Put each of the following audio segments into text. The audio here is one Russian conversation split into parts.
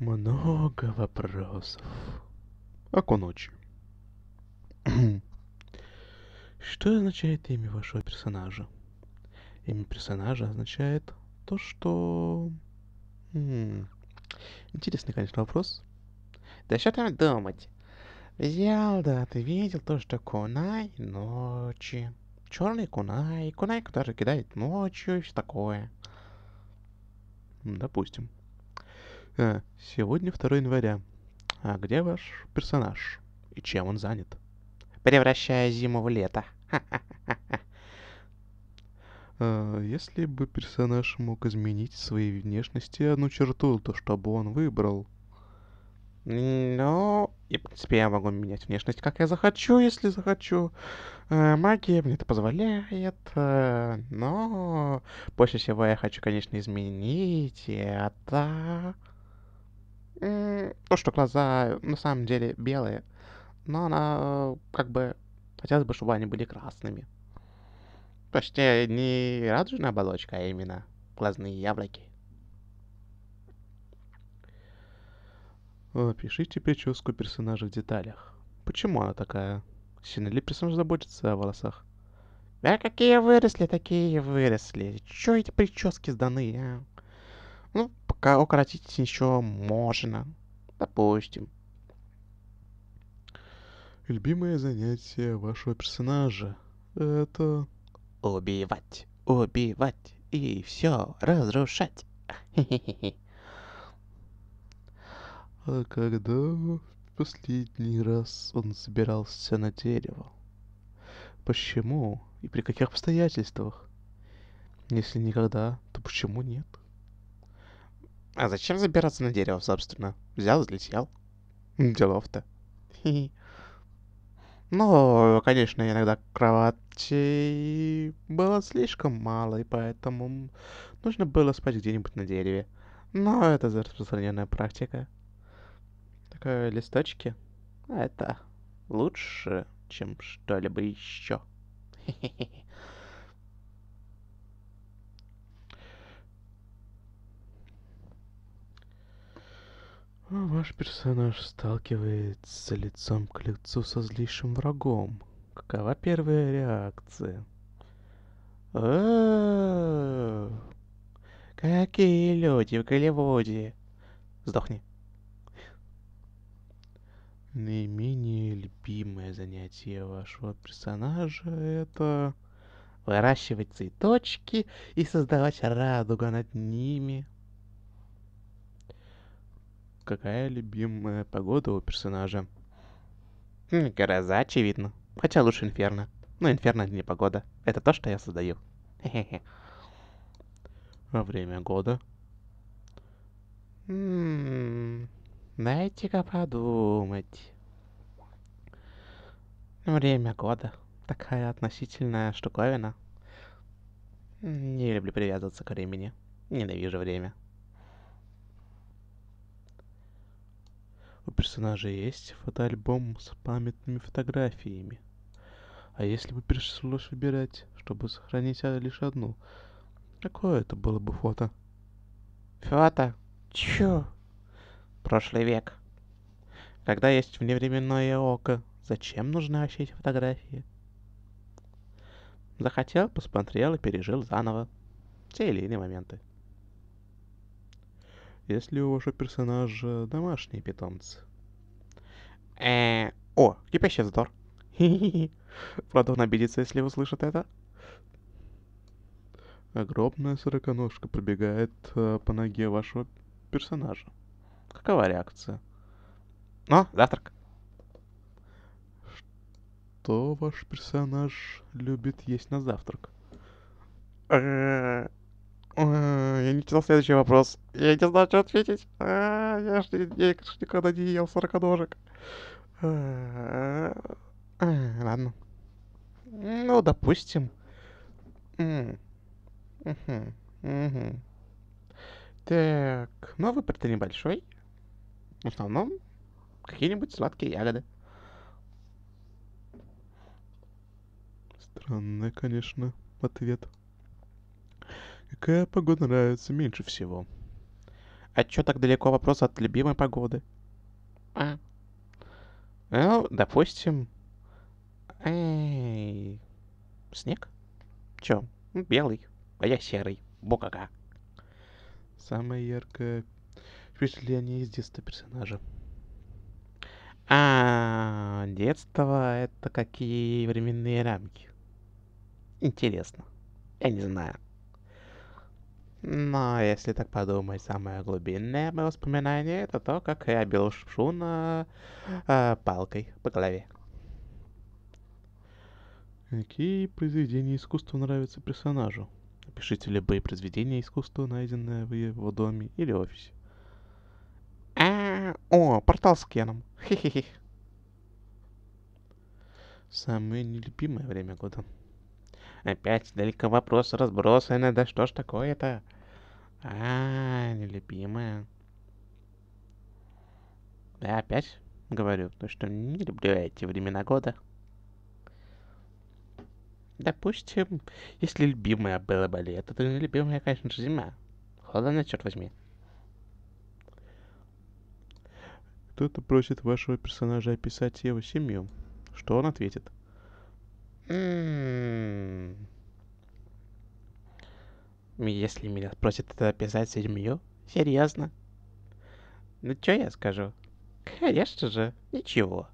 Много вопросов. Око а ночи. что означает имя вашего персонажа? Имя персонажа означает то, что... М -м. Интересный, конечно, вопрос. Да что там думать? Взял, да, ты видел то, что Кунай ночи. Черный Кунай, Кунай, который кидает ночью и все такое. Допустим. А, сегодня 2 января. А где ваш персонаж? И чем он занят? Превращая зиму в лето. Э, если бы персонаж мог изменить своей внешности одну черту, то что бы он выбрал? Ну, и, в принципе, я могу менять внешность, как я захочу, если захочу. Э, магия мне это позволяет, но больше всего я хочу, конечно, изменить это. То, что глаза э, на самом деле белые, но она э, как бы хотелось бы, чтобы они были красными. То есть не радужная оболочка, а именно глазные яблоки. Опишите прическу персонажа в деталях. Почему она такая? Сильно ли персонаж заботится о волосах? Да какие выросли, такие выросли. Чё эти прически сданы, а? Ну, пока укоротить еще можно. Допустим. Любимое занятие вашего персонажа — это... Убивать, убивать и все разрушать. А когда в последний раз он собирался на дерево? Почему и при каких обстоятельствах? Если никогда, то почему нет? А зачем забираться на дерево, собственно? Взял и взлетел. Делов-то. Но, конечно, иногда кровати было слишком мало, и поэтому нужно было спать где-нибудь на дереве. Но это распространенная практика. Такое листочки. это лучше, чем что-либо еще. Хе-хе-хе. Ну, ваш персонаж сталкивается лицом к лицу со злейшим врагом. Какова первая реакция? какие люди в Голливуде! Сдохни. Наименее любимое занятие вашего персонажа это выращивать цветочки и создавать радугу над ними какая любимая погода у персонажа? Гроза, очевидно. Хотя лучше Инферно. Но Инферно это не погода. Это то, что я создаю. Хе-хе-хе. А время года? Ммм... Дайте-ка подумать. Время года. Такая относительная штуковина. Не люблю привязываться к времени. Ненавижу время. у персонажа есть фотоальбом с памятными фотографиями. А если бы пришлось выбирать, чтобы сохранить а, лишь одну, какое это было бы фото? Фото? Чё? Прошлый век. Когда есть вневременное око, зачем нужны вообще эти фотографии? Захотел, посмотрел и пережил заново. Те или иные моменты. Если у вашего персонажа домашние питомцы? Эээ... О, кипящий задор. Правда, он обидится, если услышит это. Огромная сороконожка пробегает э, по ноге вашего персонажа. Какова реакция? Ну, завтрак. Что ваш персонаж любит есть на завтрак? Э, я не читал следующий вопрос. Я не знаю, что ответить. А, я ж я, никогда не ел 40 ножек. А, а, ладно. Ну, допустим. Так, новый а выбор-то небольшой. В основном какие-нибудь сладкие ягоды. Странный, конечно, ответ. Какая погода нравится меньше всего? А чё так далеко вопрос от любимой погоды? А? Ну, допустим... Эй... Снег? Чё? Белый, а я серый. Бокага. Самое яркое впечатление из детства персонажа. А, -а, детство это какие временные рамки? Интересно. Я не знаю. Но ну, а если так подумать, самое глубинное мое воспоминание — это то, как я бил Шуна э, а, палкой по голове. Какие произведения искусства нравятся персонажу? Опишите любые произведения искусства, найденные в его доме или офисе. А, о, портал с Кеном. Хе-хе-хе. Самое нелюбимое время года. Опять далеко вопрос разбросаны, да что ж такое-то? А, нелюбимая. Да опять говорю, то что не люблю эти времена года. Допустим, если любимая была бы лето, то нелюбимая, конечно же, зима. Холодно, черт возьми. Кто-то просит вашего персонажа описать его семью. Что он ответит? Если меня спросят, это описать семью? Серьезно? Ну, что я скажу? Конечно же, ничего.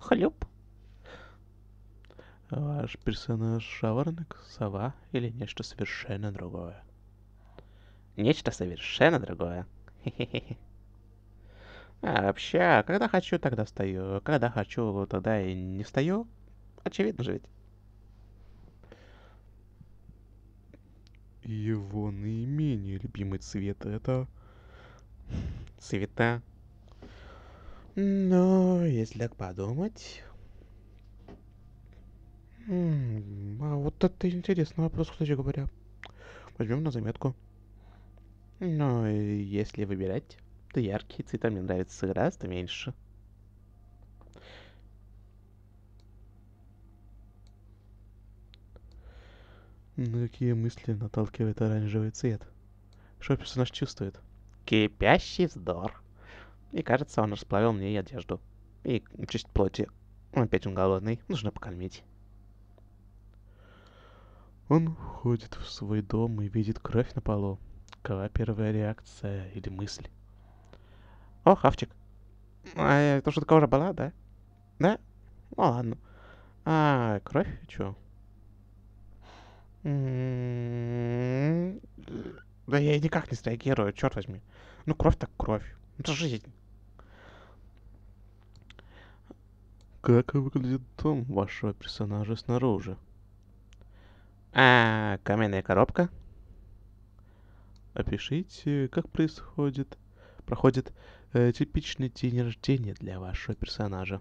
Хлюп. Ваш персонаж шаворонок, сова или нечто совершенно другое? Нечто совершенно другое. А вообще, а когда хочу, тогда встаю. Когда хочу, тогда и не встаю. Очевидно же ведь. Его наименее любимый цвет это... Цвета. Но, если так подумать... а вот это интересный вопрос, кстати говоря. Возьмем на заметку. Но если выбирать, то яркие цвета мне нравятся гораздо меньше. На ну, какие мысли наталкивает оранжевый цвет? Что персонаж чувствует? Кипящий вздор. И кажется, он расплавил мне и одежду. И честь плоти. Опять он голодный, нужно покормить. Он ходит в свой дом и видит кровь на полу. Какова первая реакция или мысль? О, хавчик. А, что шутка уже была, да? Да? Ну ладно. А, кровь? Чё? Да я никак не среагирую, черт возьми. Ну, кровь так кровь. Это жизнь. Как выглядит дом вашего персонажа снаружи? А, каменная коробка. Опишите, как происходит, проходит э, типичный день рождения для вашего персонажа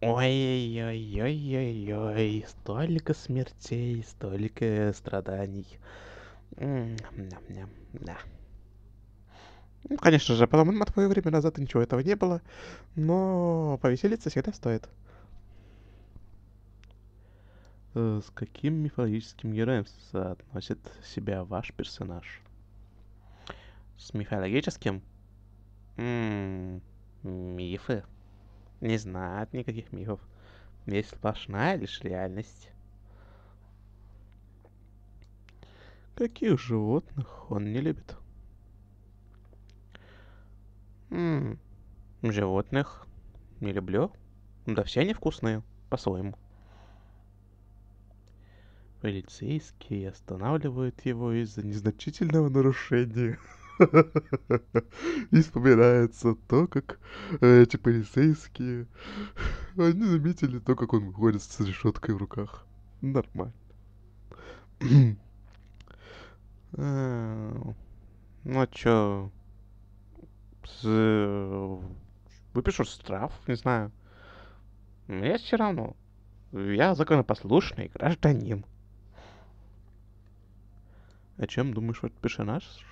ой ой ой ой ой столько смертей, столько страданий. Ням-ням, да. Ну, конечно же, потом на твое время назад ничего этого не было, но повеселиться всегда стоит. Э, с каким мифологическим героем соотносит себя ваш персонаж? С мифологическим? М мифы не знает никаких мифов. Есть сплошная лишь реальность. Каких животных он не любит? М животных не люблю. Да все они вкусные, по-своему. Полицейские останавливают его из-за незначительного нарушения. И вспоминается то, как э, эти полицейские, они заметили то, как он ходит с решеткой в руках. Нормально. Э, ну а чё? Э, Выпишу штраф, не знаю. Я все равно. Я законопослушный гражданин. О а чем думаешь, вот пишешь?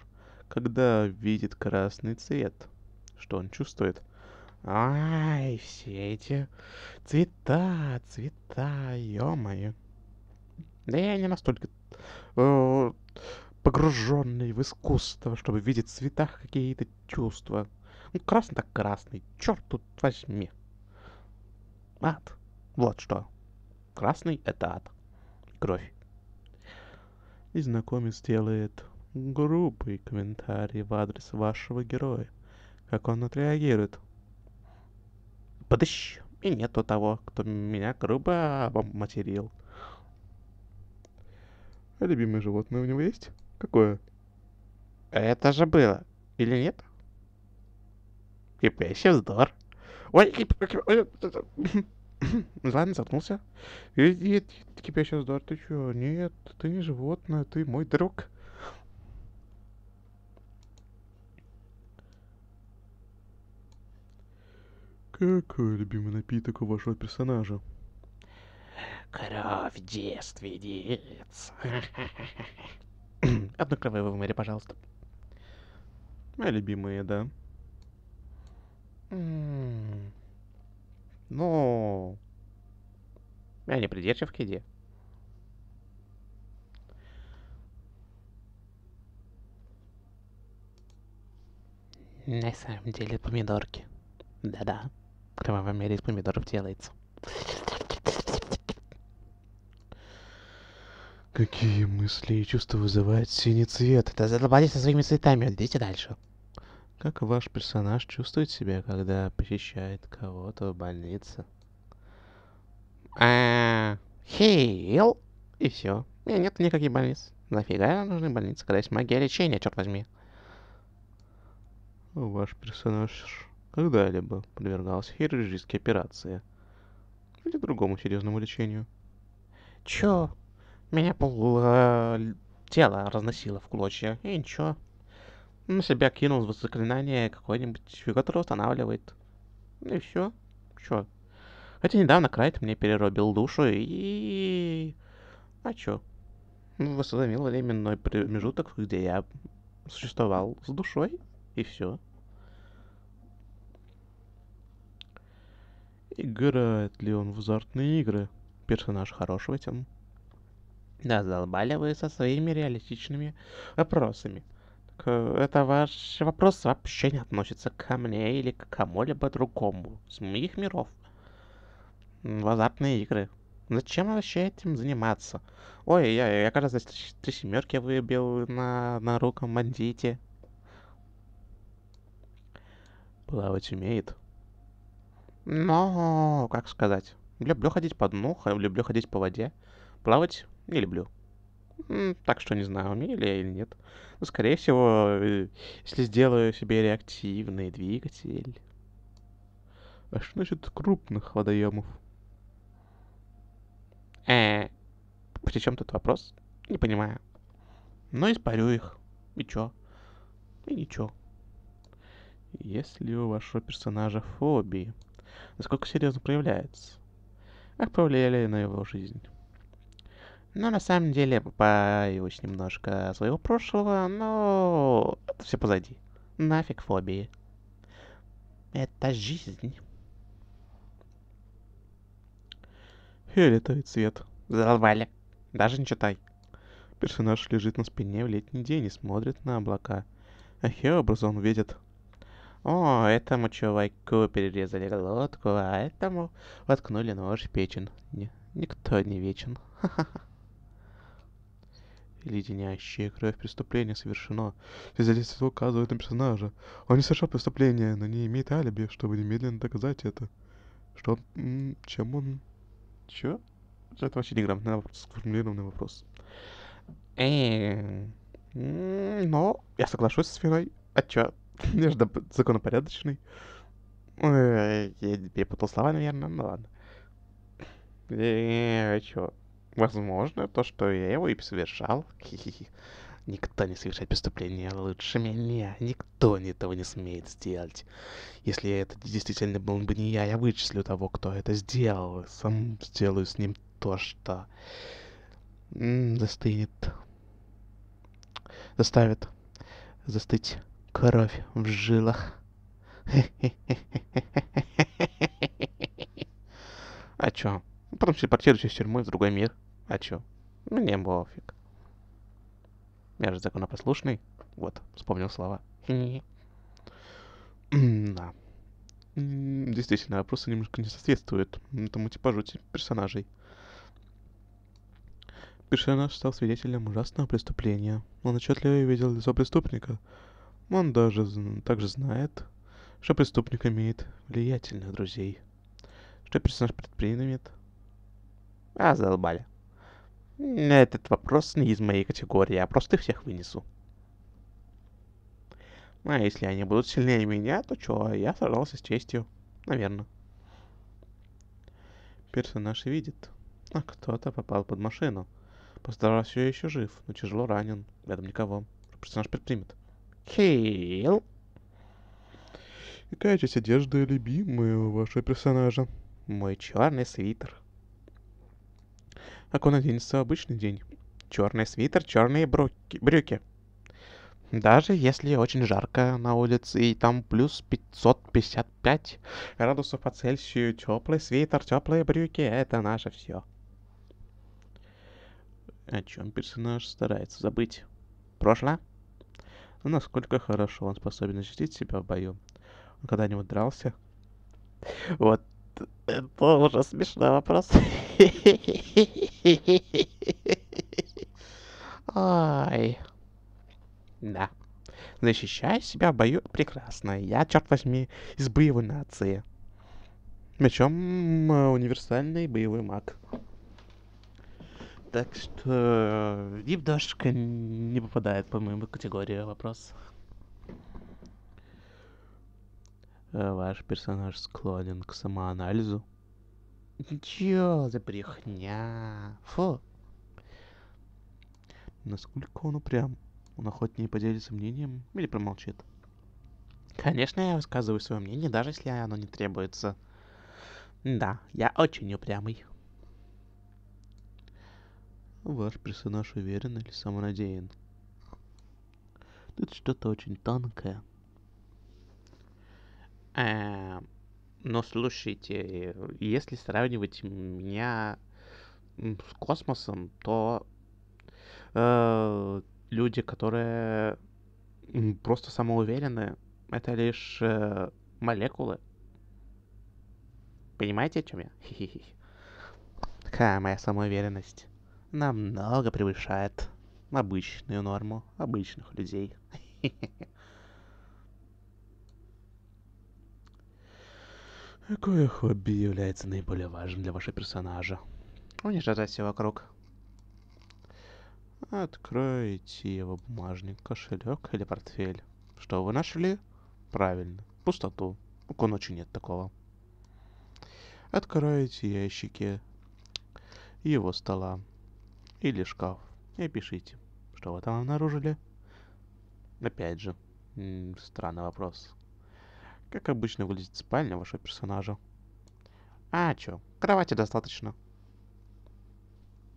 когда видит красный цвет? Что он чувствует? Ай, все эти цвета, цвета, ё-моё. Да я не настолько э, погруженный в искусство, чтобы видеть в цветах какие-то чувства. Ну, красный так красный, черт тут возьми. Ад. Вот что. Красный — это ад. Кровь. И знакомец делает грубый комментарий в адрес вашего героя. Как он отреагирует? Подыщ! И нету того, кто меня грубо материл. А любимое животное у него есть? Какое? Это же было. Или нет? Кипящий вздор. Ой, Кипящий Ладно, заткнулся. Кипящий вздор, ты чё? Нет, ты не животное, ты мой друг. Какой э, любимый напиток у вашего персонажа? Кровь девственниц. Одну кровавую в море, пожалуйста. Моя любимая, да. М-м. Ну, Я не придирчив к еде. На самом деле помидорки. Да-да. Прямо в мире из помидоров делается. Какие мысли и чувства вызывает синий цвет? Да задолбались со своими цветами, идите дальше. Как ваш персонаж чувствует себя, когда посещает кого-то в больнице? А, И все. Нет, нет никаких больниц. Нафига нужны больницы, когда есть магия лечения, черт возьми. Ваш персонаж когда-либо подвергалась хирургической операции или другому серьезному лечению. Чё? Меня пол... Э, тело разносило в клочья, и ничего. На себя кинул заклинание какое-нибудь, которое устанавливает. Ну и все. Чё? Хотя недавно Крайт мне переробил душу и... А чё? Восстановил временной промежуток, где я существовал с душой, и все. Играет ли он в азартные игры? Персонаж хорош в этом. Да, задолбали вы со своими реалистичными вопросами. Так, э, это ваш вопрос вообще не относится ко мне или к кому-либо другому. С моих миров. В азартные игры. Зачем вообще этим заниматься? Ой, я, я кажется, три семерки выбил на, на руком бандите. Плавать умеет. Но, как сказать, люблю ходить по дну, люблю ходить по воде. Плавать не люблю. Так что не знаю, умею ли я или нет. Но, скорее всего, э, если сделаю себе реактивный двигатель... А что насчет крупных водоемов? Э, при чем тут вопрос? Не понимаю. Но испарю их. И чё? И ничего. Если у вашего персонажа фобии, насколько серьезно проявляется, как повлияли на его жизнь. Но на самом деле побаиваюсь немножко своего прошлого, но это все позади. Нафиг фобии. Это жизнь. Фиолетовый цвет. Задолбали. Даже не читай. Персонаж лежит на спине в летний день и смотрит на облака. А Хеобраз он видит о, этому чуваку перерезали глотку, а этому воткнули нож в печень. Ни никто не вечен. Леденящая кровь преступления совершено. Свидетельство указывает на персонажа. Он не совершил преступление, но не имеет алиби, чтобы немедленно доказать это. Что он... Чем он... Чё? Это вообще неграмотно сформулированный вопрос. Эээ... Эм, но я соглашусь с Финой. А я же законопорядочный. Ой, я перепутал слова, наверное, ну ладно. И э, чё? Возможно, то, что я его и совершал. Хи-хи-хи. Никто не совершает преступления лучше меня. Никто этого не смеет сделать. Если это действительно был бы не я, я вычислю того, кто это сделал. Сам сделаю с ним то, что... М -м, застынет. Заставит застыть кровь в жилах. А чё? Ну, Потом телепортируюсь из тюрьмы в другой мир. А чё? Мне ну, пофиг. Я же законопослушный. Вот, вспомнил слова. Да. Действительно, вопросы немножко не соответствуют этому типажу персонажей. Персонаж стал свидетелем ужасного преступления. Он отчетливо видел лицо преступника — он даже также знает, что преступник имеет влиятельных друзей. Что персонаж предпримет? А, задолбали. Этот вопрос не из моей категории, Я просто их всех вынесу. А если они будут сильнее меня, то чё, я сражался с честью. Наверное. Персонаж видит. А кто-то попал под машину. Постарался все еще жив, но тяжело ранен. Рядом никого. Персонаж предпримет. Хилл. Какая часть одежды любимая у вашего персонажа? Мой черный свитер. А как он оденется обычный день? Черный свитер, черные брюки. брюки. Даже если очень жарко на улице и там плюс 555 градусов по Цельсию, теплый свитер, теплые брюки — это наше все. О чем персонаж старается забыть? Прошлое? но ну, насколько хорошо он способен защитить себя в бою. Он когда-нибудь дрался? Вот это уже смешной вопрос. Ай. Да. Защищая себя в бою прекрасно. Я, черт возьми, из боевой нации. Причем э, универсальный боевой маг. Так что немножко э, не попадает по моему категории вопрос. Э, ваш персонаж склонен к самоанализу. Чё за брехня? Фу. Насколько он упрям? Он охотнее поделится мнением или промолчит? Конечно, я высказываю свое мнение, даже если оно не требуется. Да, я очень упрямый. Ваш персонаж уверен или самонадеян? Тут что-то очень тонкое. Эм, но ну, слушайте, если сравнивать меня с космосом, то э люди, которые просто самоуверены, это лишь э, молекулы. Понимаете, о чем я? Хе-хе-хе. Ха, моя самоуверенность намного превышает обычную норму обычных людей. Какое хобби является наиболее важным для вашего персонажа? Уничтожать все вокруг. Откройте его бумажник, кошелек или портфель. Что вы нашли? Правильно, пустоту. У ночи нет такого. Откройте ящики его стола или шкаф и опишите, что вы там обнаружили. Опять же, странный вопрос. Как обычно выглядит спальня вашего персонажа? А чё, кровати достаточно.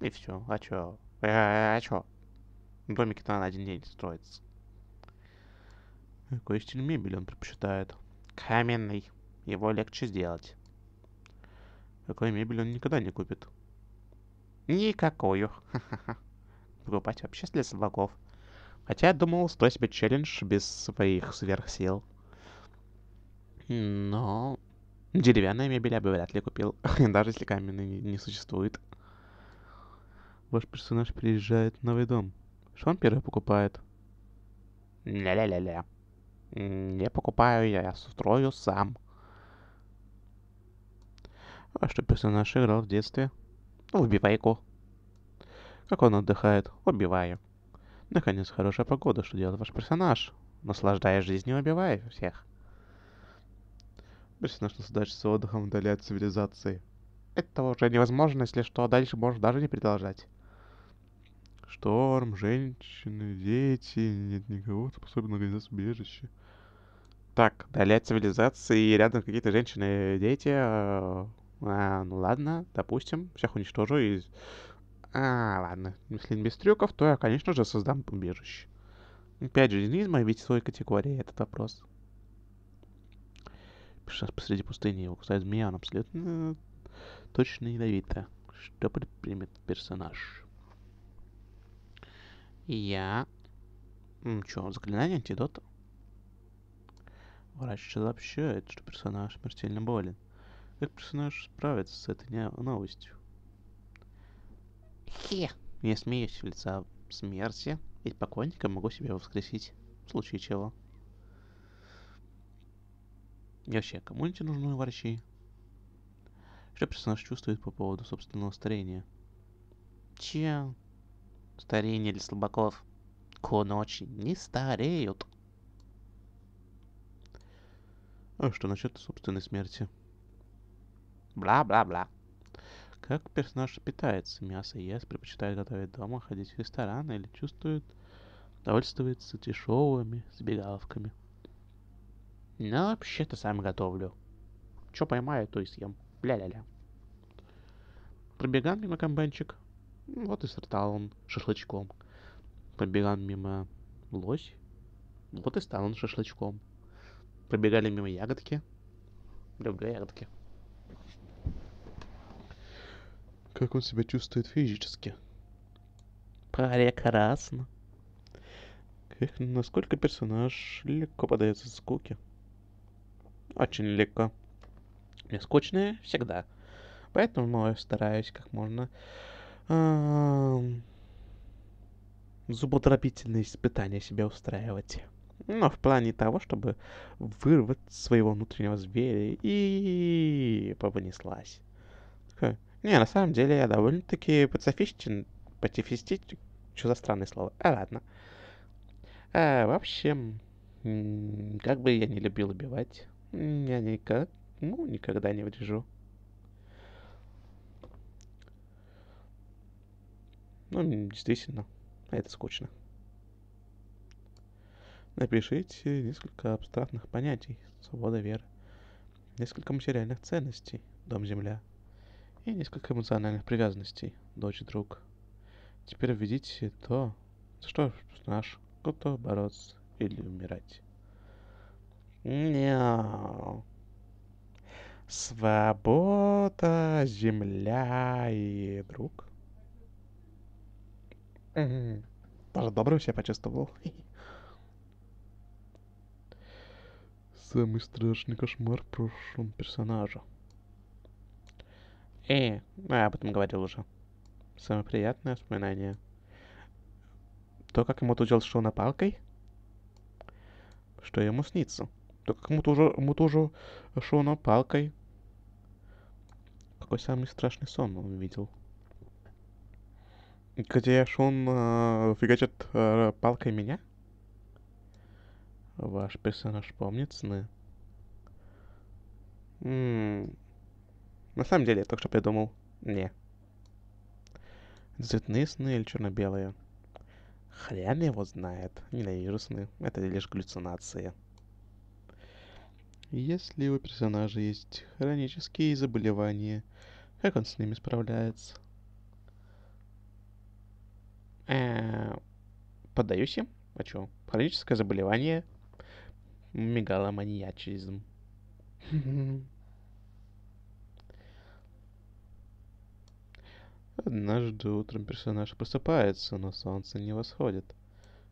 И все. а чё? А, а, а чё? Домики-то на один день строится. Какой стиль мебели он предпочитает? Каменный. Его легче сделать. Какой мебель он никогда не купит? Никакую. ха вообще для слабаков. Хотя я думал, что себе челлендж без своих сверхсил. Но... Деревянная мебель я бы вряд ли купил. Даже если каменный не, не существует. Ваш персонаж приезжает в новый дом. Что он первый покупает? Ля-ля-ля-ля. Не покупаю я, я строю сам. А что персонаж играл в детстве? Убивайку. Ну, как он отдыхает? Убиваю. Наконец, хорошая погода. Что делает ваш персонаж? Наслаждаясь жизнью, убивая всех. Персонаж наслаждается отдыхом вдали от цивилизации. Это уже невозможно, если что, дальше можно даже не продолжать. Шторм, женщины, дети, нет никого, кто способен организовать убежище. Так, вдали цивилизации, рядом какие-то женщины, дети, а, а, ну ладно, допустим, всех уничтожу и... А, ладно, если без трюков, то я, конечно же, создам убежище. Пять же, из моей своей категории этот вопрос. Сейчас посреди пустыни его кусает змея, он абсолютно точно ядовита. Что предпримет персонаж? Я... Чё, заклинание, антидот? Врач сообщает, что персонаж смертельно болен. Как персонаж справится с этой новостью? Хе! Я смеюсь в лица смерти, и покойника могу себя воскресить, в случае чего. И вообще, кому эти нужны врачи? Что персонаж чувствует по поводу собственного старения? Че? Старение для слабаков. Коночи не стареют. А что насчет собственной смерти? Бла-бла-бла. Как персонаж питается? Мясо ест, предпочитает готовить дома, ходить в рестораны или чувствует, довольствуется дешевыми забегаловками. Ну, вообще-то сам готовлю. Чё поймаю, то и съем. бля ля ля Пробегал мимо комбайнчик. Вот и сортал он шашлычком. Пробегал мимо лось. Вот и стал он шашлычком. Пробегали мимо ягодки. Люблю ягодки. Как он себя чувствует физически? Прекрасно. Как, насколько персонаж легко подается скуке? Очень легко. Мне скучно всегда. Поэтому я стараюсь как можно... зуботропительные испытания себя устраивать. Но в плане того, чтобы вырвать своего внутреннего зверя и повынеслась. Ха. Не, на самом деле я довольно-таки пацифистичен. Пацифистичен? Что за странные слова? А э, ладно. А, в общем, как бы я не любил убивать, я никак, ну, никогда не врежу. Ну, действительно, это скучно. Напишите несколько абстрактных понятий. Свобода веры. Несколько материальных ценностей. Дом-земля и несколько эмоциональных привязанностей, дочь и друг. Теперь введите то, за что наш готов бороться или умирать. Мяу. Свобода, земля и друг. Даже добрым себя почувствовал. Самый страшный кошмар в прошлом персонажа. Э, а, об этом говорил уже. Самое приятное воспоминание. То, как ему тут делать Шона палкой. Что ему снится. То, как ему тоже, ему тоже Шона палкой. Какой самый страшный сон он видел. Где Шон э, фигачит э, палкой меня? Ваш персонаж помнит сны? М на самом деле, я только что придумал. Не. Цветные сны или черно-белые? Хрен его знает. Ненавижу сны. Это лишь галлюцинации. Если у персонажа есть хронические заболевания, как он с ними справляется? Э эм, поддаюсь им. А чё? Хроническое заболевание. Мегаломаньячизм. Однажды утром персонаж просыпается, но солнце не восходит.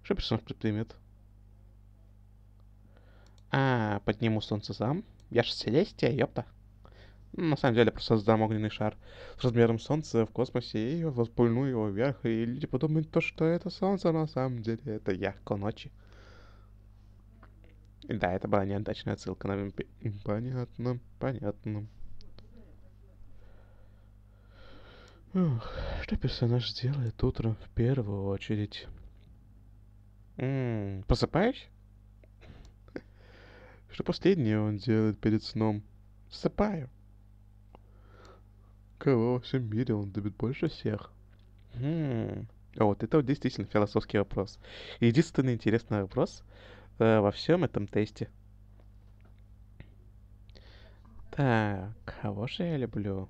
Что персонаж предпримет? А, подниму солнце сам? Я же Селестия, ёпта. На самом деле, просто создам огненный шар с размером солнца в космосе и воспульну его вверх, и люди подумают, то, что это солнце, но на самом деле это ярко ночи. И да, это была неудачная отсылка, наверное. Понятно, понятно. Ох, что персонаж делает утром в первую очередь? М -м, Что последнее он делает перед сном? Сыпаю. Кого во всем мире он любит больше всех? М а вот это вот действительно философский вопрос. Единственный интересный вопрос э, во всем этом тесте. Так, кого же я люблю?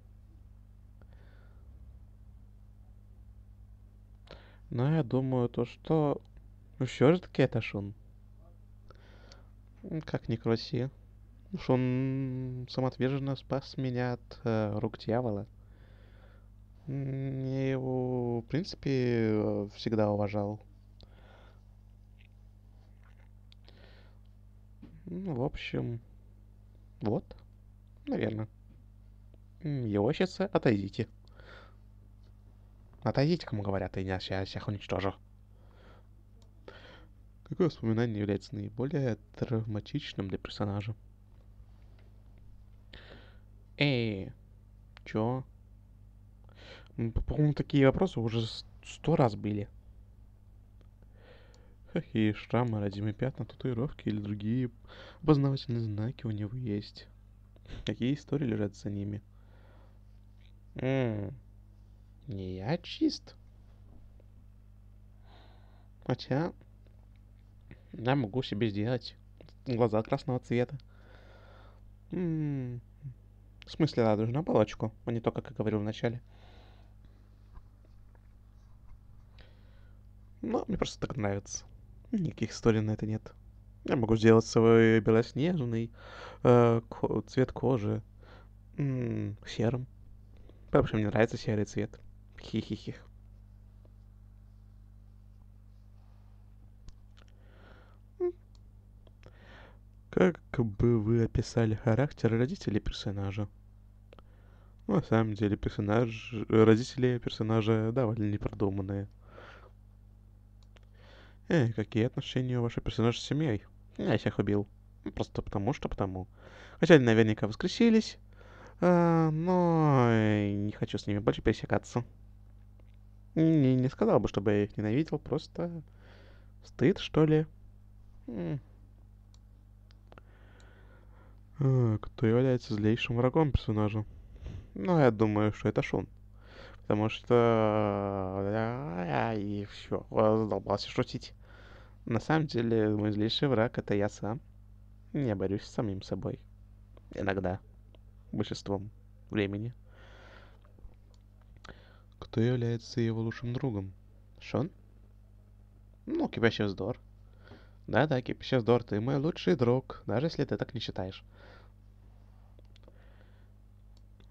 Но я думаю, то что... Ну все же таки это шон, Как не крути. шон самоотверженно спас меня от э, рук дьявола. Я его, в принципе, э, всегда уважал. Ну, в общем, вот. Наверное. Елочица, отойдите. Отойдите, кому говорят, иначе а я всех уничтожу. Какое воспоминание является наиболее травматичным для персонажа? Эй, чё? По-моему, такие вопросы уже сто раз были. Какие шрамы, родимые пятна, татуировки или другие познавательные знаки у него есть? Какие истории лежат за ними? Ммм не я чист. Хотя я могу себе сделать глаза красного цвета. М -м -м. В смысле радужную оболочку, а не то, как я говорил вначале. Но мне просто так нравится. Никаких историй на это нет. Я могу сделать свой белоснежный э, ко цвет кожи м -м, серым. Вообще мне нравится серый цвет. Хи-хи-хи. Как бы вы описали характер родителей персонажа? Ну, на самом деле, персонаж... родители персонажа довольно непродуманные. Эй, какие отношения у вашего персонажа с семьей? Я всех убил. Просто потому, что потому. Хотя они наверняка воскресились, а, но э, не хочу с ними больше пересекаться. Не, не сказал бы, чтобы я их ненавидел, просто стыд, что ли. А, кто является злейшим врагом персонажа? Ну, я думаю, что это Шон, Потому что... А, и все, задолбался шутить. На самом деле, мой злейший враг — это я сам. Я борюсь с самим собой. Иногда. Большинством времени. Кто является его лучшим другом? Шон? Ну, кипящий вздор. Да-да, кипящий вздор, ты мой лучший друг, даже если ты так не считаешь.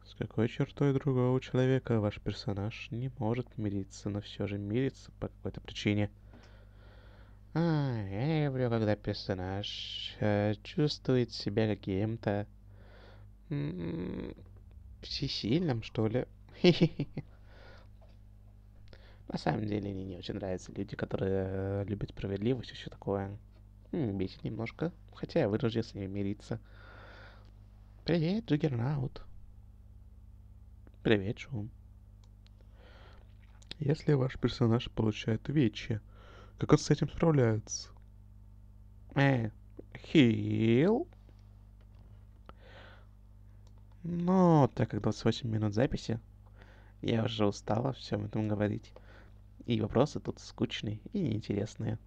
С какой чертой другого человека ваш персонаж не может мириться, но все же мирится по какой-то причине? А, я не люблю, когда персонаж э, чувствует себя каким-то... всесильным, что ли? Хе-хе-хе. На самом деле мне не очень нравятся люди, которые э, любят справедливость и все такое. М, бесит немножко, хотя я вынужден с ними мириться. Привет, Джиггернаут. Привет, Шум. Если ваш персонаж получает вечи, как он с этим справляется? Э, хил. Но так как 28 минут записи, я уже устала всем этом говорить. И вопросы тут скучные и неинтересные.